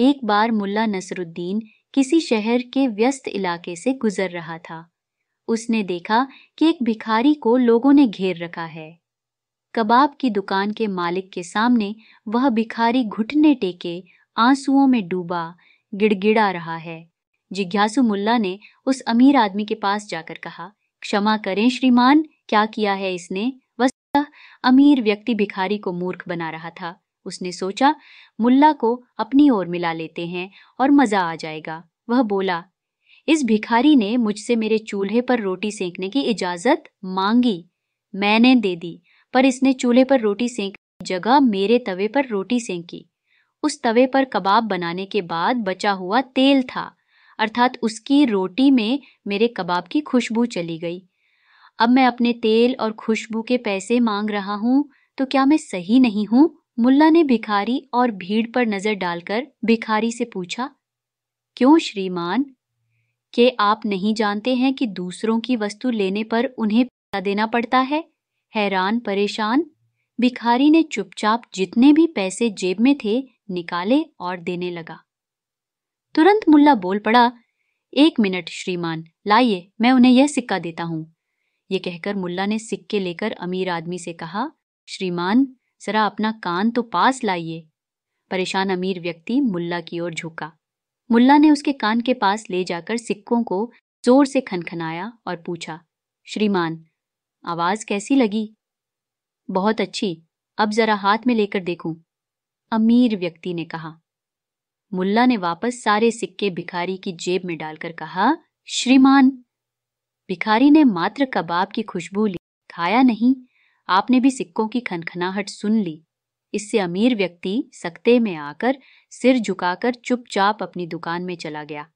एक बार मुल्ला नसरुद्दीन किसी शहर के व्यस्त इलाके से गुजर रहा था उसने देखा कि एक भिखारी को लोगों ने घेर रखा है कबाब की दुकान के मालिक के सामने वह भिखारी घुटने टेके आंसुओं में डूबा गिड़गिड़ा रहा है जिज्ञासु मुल्ला ने उस अमीर आदमी के पास जाकर कहा क्षमा करें श्रीमान क्या किया है इसने वस्तः अमीर व्यक्ति भिखारी को मूर्ख बना रहा था उसने सोचा मुल्ला को अपनी ओर मिला लेते हैं और मज़ा आ जाएगा वह बोला इस भिखारी ने मुझसे मेरे चूल्हे पर रोटी सेंकने की इजाज़त मांगी मैंने दे दी पर इसने चूल्हे पर रोटी सेंक जगह मेरे तवे पर रोटी सेंकी उस तवे पर कबाब बनाने के बाद बचा हुआ तेल था अर्थात उसकी रोटी में मेरे कबाब की खुशबू चली गई अब मैं अपने तेल और खुशबू के पैसे मांग रहा हूँ तो क्या मैं सही नहीं हूं मुल्ला ने भिखारी और भीड़ पर नजर डालकर भिखारी से पूछा क्यों श्रीमान के आप नहीं जानते हैं कि दूसरों की वस्तु लेने पर उन्हें पैसा देना पड़ता है हैरान परेशान भिखारी ने चुपचाप जितने भी पैसे जेब में थे निकाले और देने लगा तुरंत मुल्ला बोल पड़ा एक मिनट श्रीमान लाइए मैं उन्हें यह सिक्का देता हूं ये कहकर मुल्ला ने सिक्के लेकर अमीर आदमी से कहा श्रीमान जरा अपना कान तो पास लाइए परेशान अमीर व्यक्ति मुल्ला की ओर झुका मुल्ला ने उसके कान के पास ले जाकर सिक्कों को जोर से खनखनाया और पूछा श्रीमान आवाज कैसी लगी बहुत अच्छी अब जरा हाथ में लेकर देखूं अमीर व्यक्ति ने कहा मुल्ला ने वापस सारे सिक्के भिखारी की जेब में डालकर कहा श्रीमान भिखारी ने मात्र कबाब की खुशबू ली खाया नहीं आपने भी सिक्कों की खनखनाहट सुन ली इससे अमीर व्यक्ति सकते में आकर सिर झुकाकर चुपचाप अपनी दुकान में चला गया